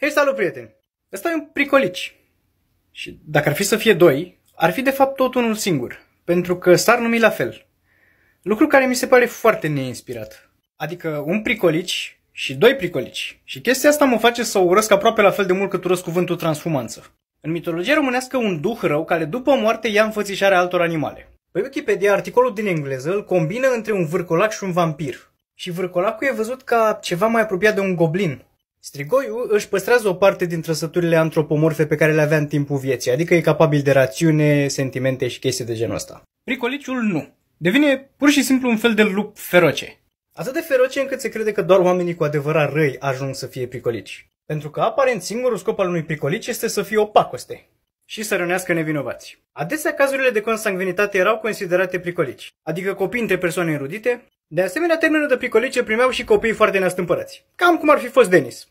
Hei, salut, prieteni! Ăsta e un pricolici. Și dacă ar fi să fie doi, ar fi de fapt tot unul singur, pentru că s-ar numi la fel. Lucru care mi se pare foarte neinspirat. Adică un pricolici și doi pricolici. Și chestia asta mă face să urăsc aproape la fel de mult cât urăsc cuvântul transfumanță. În mitologie românească un duh rău care după moarte ia înfățișarea altor animale. Pe păi Wikipedia, articolul din engleză îl combină între un vârcolac și un vampir. Și vârcolacul e văzut ca ceva mai apropiat de un goblin, Strigoiul își păstrează o parte din trăsăturile antropomorfe pe care le avea în timpul vieții, adică e capabil de rațiune, sentimente și chestii de genul ăsta. Bricoliciul nu. Devine pur și simplu un fel de lup feroce. Atât de feroce încât se crede că doar oamenii cu adevărat răi ajung să fie pricolici. Pentru că aparent singurul scop al unui pricolici este să fie o pacoste și să rănească nevinovați. Adesea cazurile de consanguinitate erau considerate pricolici, adică copii între persoane înrudite. De asemenea, termenul de pricolice primeau și copii foarte neastâmpărați, cam cum ar fi fost Denis,